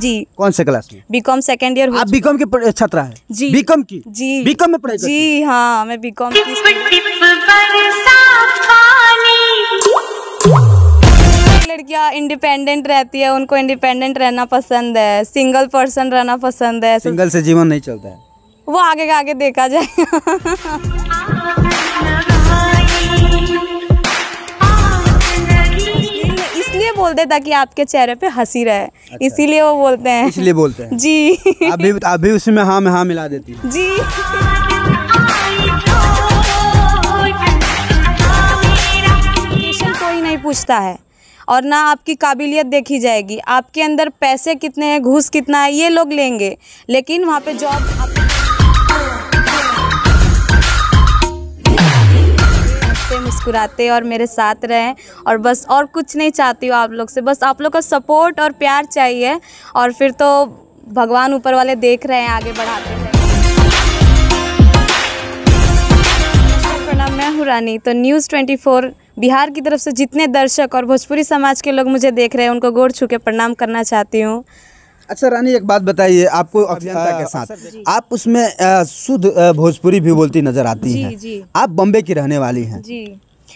जी कौन से क्लास में बीकॉम सेकेंड ईयर आप बीकॉम की छात्रा है जी बीकॉम की जी बीकॉम में पढ़ाई जी हाँ मैं बीकॉम लड़कियाँ इंडिपेंडेंट रहती है उनको इंडिपेंडेंट रहना पसंद है सिंगल पर्सन रहना पसंद है सिंगल से जीवन नहीं चलता है वो आगे का आगे देखा जाएगा बोल दे ताकि आपके चेहरे पे हंसी रहे अच्छा। इसीलिए वो बोलते हैं इसलिए बोलते हैं जी अभी अभी उसमें हाँ में हाँ मिला देती हूँ जी कोई नहीं पूछता है और ना आपकी काबिलियत देखी जाएगी आपके अंदर पैसे कितने हैं घूस कितना है ये लोग लेंगे लेकिन वहाँ पे जॉब आप मुस्कुराते और मेरे साथ रहें और बस और कुछ नहीं चाहती हूँ आप लोग से बस आप लोग का सपोर्ट और प्यार चाहिए और फिर तो भगवान ऊपर वाले देख रहे हैं आगे बढ़ाते हैं मैं हूँ रानी तो न्यूज़ 24 बिहार की तरफ से जितने दर्शक और भोजपुरी समाज के लोग मुझे देख रहे हैं उनको गोड़ छू के प्रणाम करना चाहती हूँ अच्छा रानी एक बात बताइए आपको अभियंता के साथ आप उसमें शुद्ध भोजपुरी भी बोलती नजर आती हैं आप बम्बे की रहने वाली हैं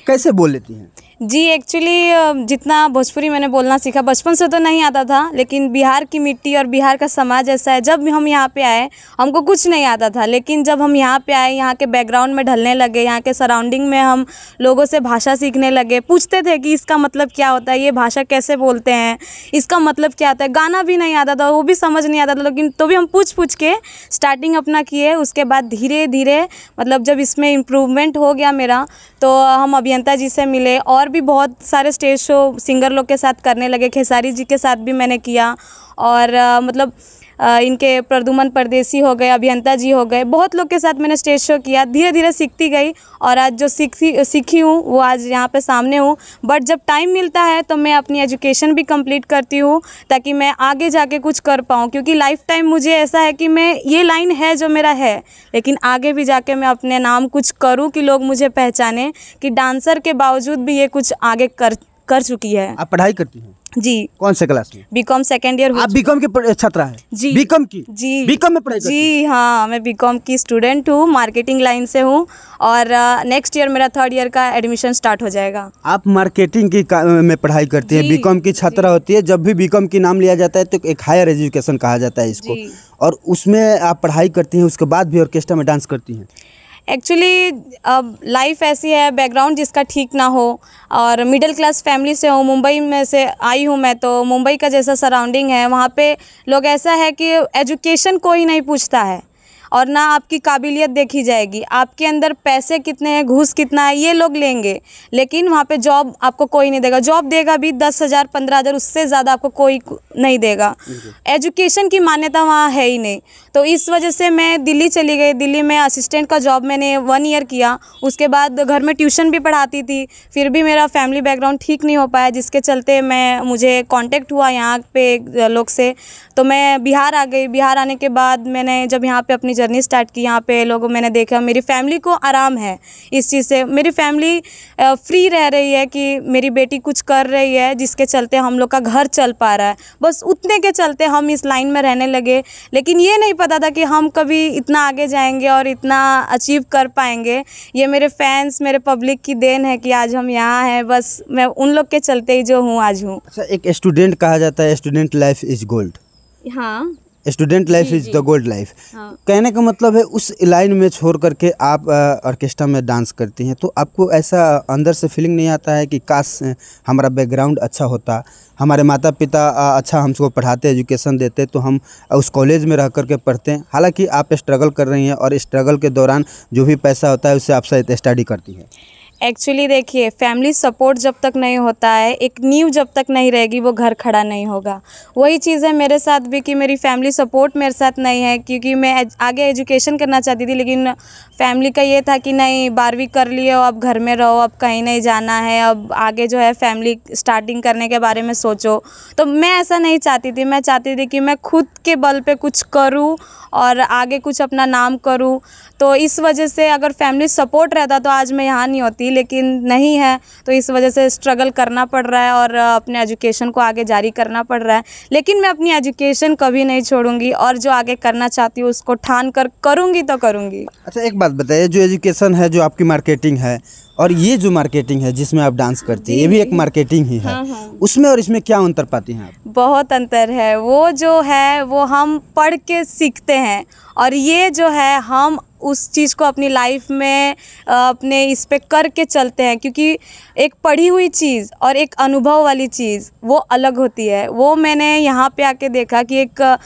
कैसे बोल लेती हैं जी एक्चुअली जितना भोजपुरी मैंने बोलना सीखा बचपन से तो नहीं आता था लेकिन बिहार की मिट्टी और बिहार का समाज ऐसा है जब हम यहाँ पे आए हमको कुछ नहीं आता था लेकिन जब हम यहाँ पे आए यहाँ के बैकग्राउंड में ढलने लगे यहाँ के सराउंडिंग में हम लोगों से भाषा सीखने लगे पूछते थे कि इसका मतलब क्या होता है ये भाषा कैसे बोलते हैं इसका मतलब क्या होता है गाना भी नहीं आता था वो भी समझ नहीं आता था लेकिन तो भी हम पूछ पूछ के स्टार्टिंग अपना किए उसके बाद धीरे धीरे मतलब जब इसमें इम्प्रूवमेंट हो गया मेरा तो हम अभियंता जी से मिले और भी बहुत सारे स्टेज शो सिंगर लोग के साथ करने लगे खेसारी जी के साथ भी मैंने किया और मतलब इनके प्रदुमन परदेसी हो गए अभियंता जी हो गए बहुत लोग के साथ मैंने स्टेज शो किया धीरे धीरे सीखती गई और आज जो सीखी सीखी हूँ वो आज यहाँ पे सामने हूँ बट जब टाइम मिलता है तो मैं अपनी एजुकेशन भी कंप्लीट करती हूँ ताकि मैं आगे जाके कुछ कर पाऊँ क्योंकि लाइफ टाइम मुझे ऐसा है कि मैं ये लाइन है जो मेरा है लेकिन आगे भी जाके मैं अपने नाम कुछ करूँ कि लोग मुझे पहचाने कि डांसर के बावजूद भी ये कुछ आगे कर कर चुकी है आप पढ़ाई करती हूँ जी कौन से क्लास में बीकॉम सेकंड ईयर आप बीकॉम की छात्रा है जी बीकॉम की जी बीकॉम में पढ़ाई जी हाँ मैं बीकॉम की स्टूडेंट हूँ मार्केटिंग लाइन से हूँ और नेक्स्ट ईयर मेरा थर्ड ईयर का एडमिशन स्टार्ट हो जाएगा आप मार्केटिंग की में पढ़ाई करती है बीकॉम की छात्रा होती है जब भी बीकॉम की नाम लिया जाता है तो एक हायर एजुकेशन कहा जाता है इसको और उसमें आप पढ़ाई करती हैं उसके बाद भी ऑर्केस्ट्रा में डांस करती हैं एक्चुअली अब लाइफ ऐसी है बैकग्राउंड जिसका ठीक ना हो और मिडिल क्लास फैमिली से हो मुंबई में से आई हूँ मैं तो मुंबई का जैसा सराउंडिंग है वहाँ पे लोग ऐसा है कि एजुकेशन कोई नहीं पूछता है और ना आपकी काबिलियत देखी जाएगी आपके अंदर पैसे कितने हैं घूस कितना है ये लोग लेंगे लेकिन वहाँ पे जॉब आपको कोई नहीं देगा जॉब देगा भी दस हज़ार पंद्रह हज़ार उससे ज़्यादा आपको कोई नहीं देगा एजुकेशन की मान्यता वहाँ है ही नहीं तो इस वजह से मैं दिल्ली चली गई दिल्ली में असिस्टेंट का जॉब मैंने वन ईयर किया उसके बाद घर में ट्यूशन भी पढ़ाती थी फिर भी मेरा फैमिली बैकग्राउंड ठीक नहीं हो पाया जिसके चलते मैं मुझे कॉन्टेक्ट हुआ यहाँ पे लोग से तो मैं बिहार आ गई बिहार आने के बाद मैंने जब यहाँ पर अपनी जर्नी स्टार्ट की यहाँ पे लोगों मैंने देखा मेरी फैमिली को आराम है इस चीज़ से मेरी फैमिली फ्री रह रही है कि मेरी बेटी कुछ कर रही है जिसके चलते हम लोग का घर चल पा रहा है बस उतने के चलते हम इस लाइन में रहने लगे लेकिन ये नहीं पता था कि हम कभी इतना आगे जाएंगे और इतना अचीव कर पाएंगे ये मेरे फैंस मेरे पब्लिक की देन है कि आज हम यहाँ हैं बस मैं उन लोग के चलते ही जो हूँ आज हूँ अच्छा, एक स्टूडेंट कहा जाता है स्टूडेंट लाइफ इज़ गोल्ड हाँ student life is the gold life हाँ। कहने का मतलब है उस लाइन में छोड़ करके आप ऑर्केस्ट्रा में डांस करती हैं तो आपको ऐसा अंदर से फीलिंग नहीं आता है कि काश हमारा बैकग्राउंड अच्छा होता हमारे माता पिता अच्छा हमको पढ़ाते एजुकेशन देते तो हम उस कॉलेज में रह करके पढ़ते हैं हालांकि आप स्ट्रगल कर रही हैं और स्ट्रगल के दौरान जो भी पैसा होता है उससे आप शायद स्टडी करती हैं एक्चुअली देखिए फैमिली सपोर्ट जब तक नहीं होता है एक नींव जब तक नहीं रहेगी वो घर खड़ा नहीं होगा वही चीज़ है मेरे साथ भी कि मेरी फैमिली सपोर्ट मेरे साथ नहीं है क्योंकि मैं आगे एजुकेशन करना चाहती थी लेकिन फैमिली का ये था कि नहीं बारहवीं कर लिए हो अब घर में रहो अब कहीं नहीं जाना है अब आगे जो है फैमिली स्टार्टिंग करने के बारे में सोचो तो मैं ऐसा नहीं चाहती थी मैं चाहती थी कि मैं खुद के बल पर कुछ करूँ और आगे कुछ अपना नाम करूँ तो इस वजह से अगर फैमिली सपोर्ट रहता तो आज मैं यहाँ नहीं होती थी लेकिन नहीं है तो इस वजह से स्ट्रगल करना पड़ रहा है और अपने एजुकेशन को आगे जारी करना पड़ रहा है लेकिन मैं अपनी एजुकेशन कभी नहीं छोड़ूंगी और जो आगे करना चाहती हूँ उसको ठान कर करूँगी तो करूँगी अच्छा एक बात बताइए जो एजुकेशन है जो आपकी मार्केटिंग है और ये जो मार्केटिंग है जिसमें आप डांस करती है ये भी एक मार्केटिंग ही है हाँ हाँ। उसमें और इसमें क्या अंतर पाती हैं आप बहुत अंतर है वो जो है वो हम पढ़ के सीखते हैं और ये जो है हम उस चीज़ को अपनी लाइफ में अपने इस पर करके चलते हैं क्योंकि एक पढ़ी हुई चीज़ और एक अनुभव वाली चीज़ वो अलग होती है वो मैंने यहाँ पे आके देखा कि एक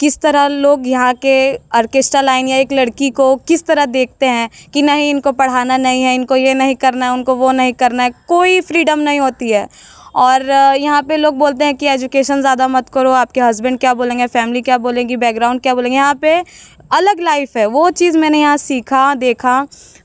किस तरह लोग यहाँ के ऑर्केस्ट्रा लाइन या एक लड़की को किस तरह देखते हैं कि नहीं इनको पढ़ाना नहीं है इनको ये नहीं करना है उनको वो नहीं करना है कोई फ्रीडम नहीं होती है और यहाँ पे लोग बोलते हैं कि एजुकेशन ज़्यादा मत करो आपके हस्बैंड क्या बोलेंगे फैमिली क्या बोलेंगी बैकग्राउंड क्या बोलेंगे यहाँ पे अलग लाइफ है वो चीज़ मैंने यहाँ सीखा देखा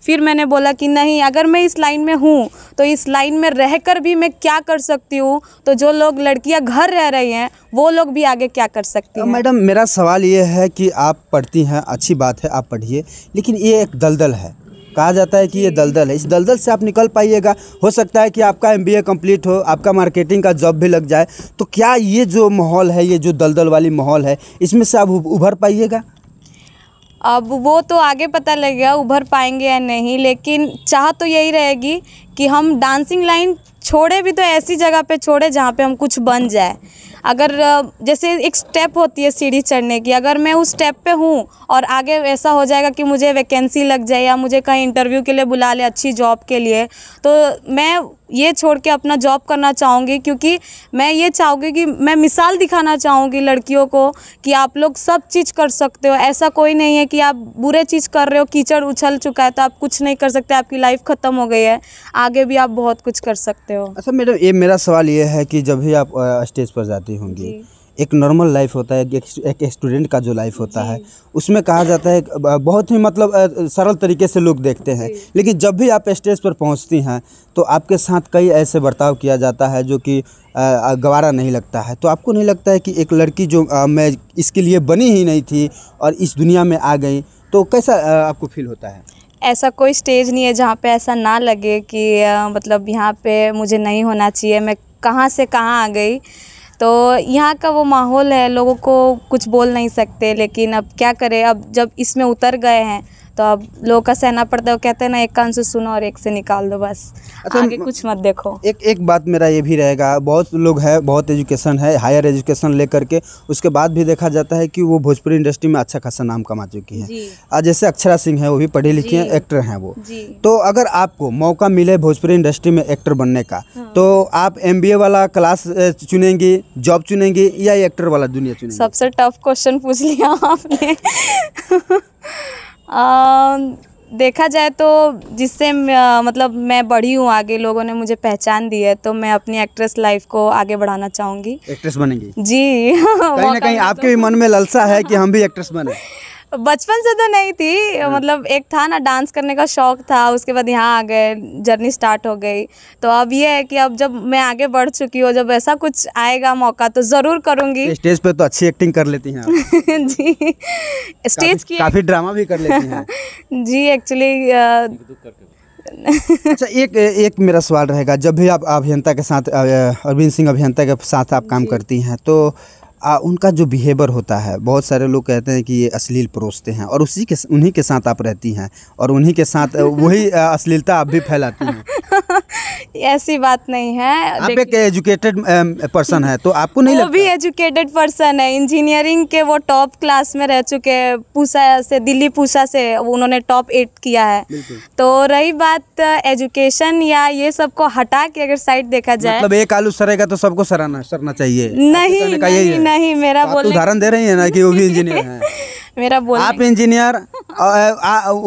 फिर मैंने बोला कि नहीं अगर मैं इस लाइन में हूँ तो इस लाइन में रह कर भी मैं क्या कर सकती हूँ तो जो लोग लड़कियाँ घर रह रही हैं वो लोग भी आगे क्या कर सकती हैं मैडम मेरा सवाल ये है कि आप पढ़ती हैं अच्छी बात है आप पढ़िए लेकिन ये एक दलदल है कहा जाता है कि ये दलदल है इस दलदल से आप निकल पाइएगा हो सकता है कि आपका एम बी कंप्लीट हो आपका मार्केटिंग का जॉब भी लग जाए तो क्या ये जो माहौल है ये जो दलदल वाली माहौल है इसमें से आप उभर पाइएगा अब वो तो आगे पता लगेगा उभर पाएंगे या नहीं लेकिन चाह तो यही रहेगी कि हम डांसिंग लाइन छोड़े भी तो ऐसी जगह पे छोड़े जहाँ पे हम कुछ बन जाए अगर जैसे एक स्टेप होती है सीढ़ी चढ़ने की अगर मैं उस स्टेप पे हूँ और आगे ऐसा हो जाएगा कि मुझे वैकेंसी लग जाए या मुझे कहीं इंटरव्यू के लिए बुला ले अच्छी जॉब के लिए तो मैं ये छोड़ के अपना जॉब करना चाहूँगी क्योंकि मैं ये चाहूँगी कि मैं मिसाल दिखाना चाहूँगी लड़कियों को कि आप लोग सब चीज़ कर सकते हो ऐसा कोई नहीं है कि आप बुरे चीज़ कर रहे हो कीचड़ उछल चुका है तो आप कुछ नहीं कर सकते आपकी लाइफ ख़त्म हो गई है आगे भी आप बहुत कुछ कर सकते हो अच्छा मैडम ये मेरा सवाल ये है कि जब भी आप स्टेज पर जाती होंगी एक नॉर्मल लाइफ होता है एक स्टूडेंट का जो लाइफ होता है उसमें कहा जाता है बहुत ही मतलब सरल तरीके से लोग देखते हैं लेकिन जब भी आप स्टेज पर पहुंचती हैं तो आपके साथ कई ऐसे बर्ताव किया जाता है जो कि गवारा नहीं लगता है तो आपको नहीं लगता है कि एक लड़की जो मैं इसके लिए बनी ही नहीं थी और इस दुनिया में आ गई तो कैसा आपको फील होता है ऐसा कोई स्टेज नहीं है जहाँ पे ऐसा ना लगे कि मतलब यहाँ पे मुझे नहीं होना चाहिए मैं कहाँ से कहाँ आ गई तो यहाँ का वो माहौल है लोगों को कुछ बोल नहीं सकते लेकिन अब क्या करें अब जब इसमें उतर गए हैं तो अब लोगों का सहना पड़ता है वो कहते हैं ना एक कान से सुनो और एक से निकाल दो बस अच्छा आगे कुछ मत देखो एक एक बात मेरा ये भी रहेगा बहुत लोग है बहुत एजुकेशन है हायर एजुकेशन लेकर के उसके बाद भी देखा जाता है कि वो भोजपुरी इंडस्ट्री में अच्छा खासा नाम कमा चुकी है आज जैसे अक्षरा सिंह है वो भी पढ़ी लिखी है एक्टर हैं वो तो अगर आपको मौका मिले भोजपुरी इंडस्ट्री में एक्टर बनने का हाँ। तो आप एम वाला क्लास चुनेंगी जॉब चुनेंगी या एक्टर वाला दुनिया चुनेंगी सबसे टफ क्वेश्चन पूछ लिया आपने देखा जाए तो जिससे मतलब मैं बढ़ी हूँ आगे लोगों ने मुझे पहचान दी है तो मैं अपनी एक्ट्रेस लाइफ को आगे बढ़ाना चाहूँगी एक्ट्रेस बनेंगी जी कहीं ना कहीं आपके तो भी मन में ललसा है कि हम भी एक्ट्रेस बने बचपन से तो नहीं थी हाँ। मतलब एक था ना डांस करने का शौक था उसके बाद यहाँ आ गए जर्नी स्टार्ट हो गई तो अब ये है कि अब जब मैं आगे बढ़ चुकी हूँ जब ऐसा कुछ आएगा मौका तो ज़रूर करूंगी स्टेज पे तो अच्छी एक्टिंग कर लेती हैं जी स्टेज की काफ़ी ड्रामा भी कर लेती हैं जी एक्चुअली अच्छा एक एक मेरा सवाल रहेगा जब भी आप अभियंता के साथ अरविंद सिंह अभियंता के साथ आप काम करती हैं तो आ, उनका जो बिहेवियर होता है बहुत सारे लोग कहते हैं कि ये अश्लील परोसते हैं और उसी के उन्हीं के साथ आप रहती हैं और उन्हीं के साथ वही अश्लीलता आप भी फैलाती हैं ऐसी बात नहीं है आप एक एजुकेटेड पर्सन है तो आपको नहीं वो लगता? भी एजुकेटेड पर्सन है इंजीनियरिंग के वो टॉप क्लास में रह चुके हैं पूसा से दिल्ली पूसा से उन्होंने टॉप एट किया है तो रही बात एजुकेशन uh, या ये सबको हटा के अगर साइड देखा जाए मतलब एक आलू सरेगा तो सबको सराना सरना चाहिए नहीं नहीं, नहीं, नहीं मेरा तो तो बोल उदाहरण दे रही है ना कि वो भी इंजीनियर है मेरा बोल आप इंजीनियर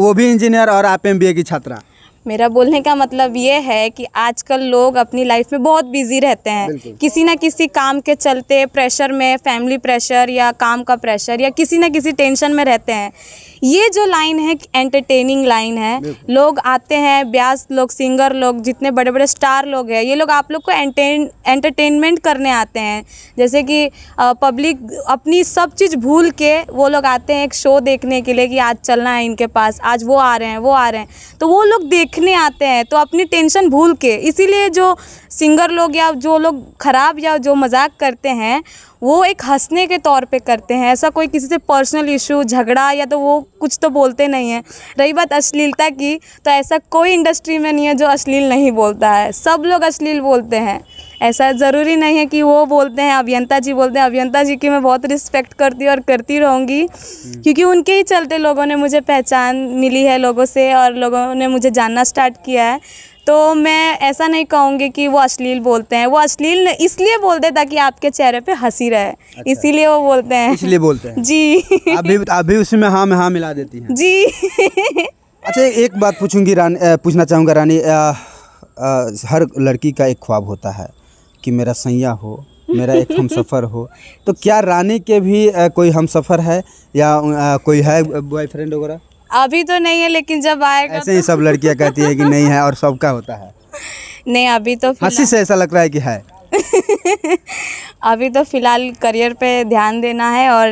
वो भी इंजीनियर और आप एम की छात्रा मेरा बोलने का मतलब ये है कि आजकल लोग अपनी लाइफ में बहुत बिजी रहते हैं किसी ना किसी काम के चलते प्रेशर में फैमिली प्रेशर या काम का प्रेशर या किसी ना किसी टेंशन में रहते हैं ये जो लाइन है एंटरटेनिंग लाइन है लोग आते हैं ब्यास लोग सिंगर लोग जितने बड़े बड़े स्टार लोग हैं ये लोग आप लोग को एंटेन एंटरटेनमेंट करने आते हैं जैसे कि पब्लिक अपनी सब चीज़ भूल के वो लोग आते हैं एक शो देखने के लिए कि आज चलना है इनके पास आज वो आ रहे हैं वो आ रहे हैं तो वो लोग देख सीखने आते हैं तो अपनी टेंशन भूल के इसीलिए जो सिंगर लोग या जो लोग ख़राब या जो मजाक करते हैं वो एक हंसने के तौर पे करते हैं ऐसा कोई किसी से पर्सनल इशू झगड़ा या तो वो कुछ तो बोलते नहीं हैं रही बात अश्लीलता की तो ऐसा कोई इंडस्ट्री में नहीं है जो अश्लील नहीं बोलता है सब लोग अश्लील बोलते हैं ऐसा ज़रूरी नहीं है कि वो बोलते हैं अभियंता जी बोलते हैं अभियंता जी की मैं बहुत रिस्पेक्ट करती हूँ और करती रहूँगी हम्म। क्योंकि उनके ही चलते लोगों ने मुझे पहचान मिली है लोगों से और लोगों ने मुझे जानना स्टार्ट किया है तो मैं ऐसा नहीं कहूँगी कि वो अश्लील बोलते हैं वो अश्लील इसलिए बोलते हैं ताकि आपके चेहरे पे हंसी रहे अच्छा। इसीलिए वो बोलते हैं इसलिए बोलते हैं जी अभी अभी उसमें हाँ में हाँ मिला देती हैं जी अच्छा एक बात पूछूंगी रानी पूछना चाहूँगा रानी आ, आ, हर लड़की का एक ख्वाब होता है कि मेरा सैया हो मेरा एक हम सफ़र हो तो क्या रानी के भी कोई हम सफ़र है या कोई है बॉयफ्रेंड वगैरह अभी तो नहीं है लेकिन जब आएगा ऐसे तो... ही सब लड़कियां कहती है कि नहीं है और सबका होता है नहीं अभी तो हंसी से ऐसा लग रहा है कि है अभी तो फिलहाल करियर पे ध्यान देना है और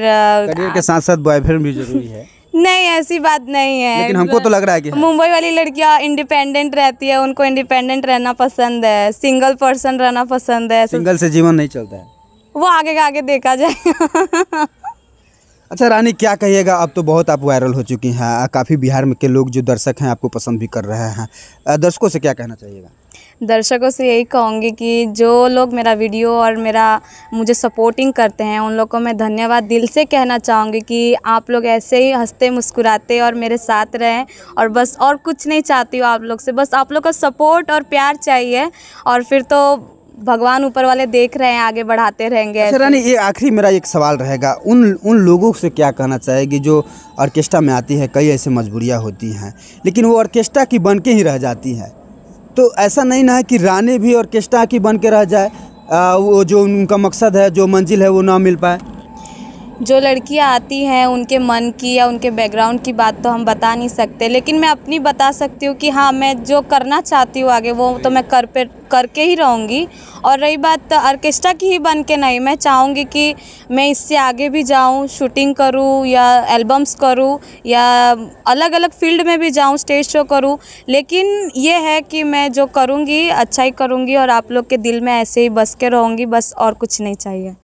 करियर के साथ साथ बॉयफ्रेंड भी जरूरी है नहीं ऐसी बात नहीं है लेकिन हमको तो लग रहा है कि हाँ। मुंबई वाली लड़कियाँ इंडिपेंडेंट रहती है उनको इंडिपेंडेंट रहना पसंद है सिंगल पर्सन रहना पसंद है सिंगल से जीवन नहीं चलता है वो आगे का आगे देखा जाएगा अच्छा रानी क्या कहिएगा अब तो बहुत आप वायरल हो चुकी हैं काफ़ी बिहार में के लोग जो दर्शक हैं आपको पसंद भी कर रहे हैं दर्शकों से क्या कहना चाहिएगा दर्शकों से यही कहूँगी कि जो लोग मेरा वीडियो और मेरा मुझे सपोर्टिंग करते हैं उन लोगों को मैं धन्यवाद दिल से कहना चाहूँगी कि आप लोग ऐसे ही हंसते मुस्कुराते और मेरे साथ रहें और बस और कुछ नहीं चाहती हूँ आप लोग से बस आप लोग का सपोर्ट और प्यार चाहिए और फिर तो भगवान ऊपर वाले देख रहे हैं आगे बढ़ाते रहेंगे अच्छा रानी ये आखिरी मेरा एक सवाल रहेगा उन उन लोगों से क्या कहना चाहेगी जो ऑर्केस्ट्रा में आती है कई ऐसे मजबूरियाँ होती हैं लेकिन वो ऑर्केस्ट्रा की बन के ही रह जाती है तो ऐसा नहीं ना है कि रानी भी ऑर्केस्ट्रा की बन के रह जाए आ, वो जो उनका मकसद है जो मंजिल है वो ना मिल पाए जो लड़कियाँ आती हैं उनके मन की या उनके बैकग्राउंड की बात तो हम बता नहीं सकते लेकिन मैं अपनी बता सकती हूँ कि हाँ मैं जो करना चाहती हूँ आगे वो तो मैं कर पे करके ही रहूँगी और रही बात आर्केस्ट्रा की ही बन के नहीं मैं चाहूँगी कि मैं इससे आगे भी जाऊँ शूटिंग करूँ या एल्बम्स करूँ या अलग अलग फील्ड में भी जाऊँ स्टेज शो करूँ लेकिन ये है कि मैं जो करूँगी अच्छा ही करूँगी और आप लोग के दिल में ऐसे ही बस के रहूँगी बस और कुछ नहीं चाहिए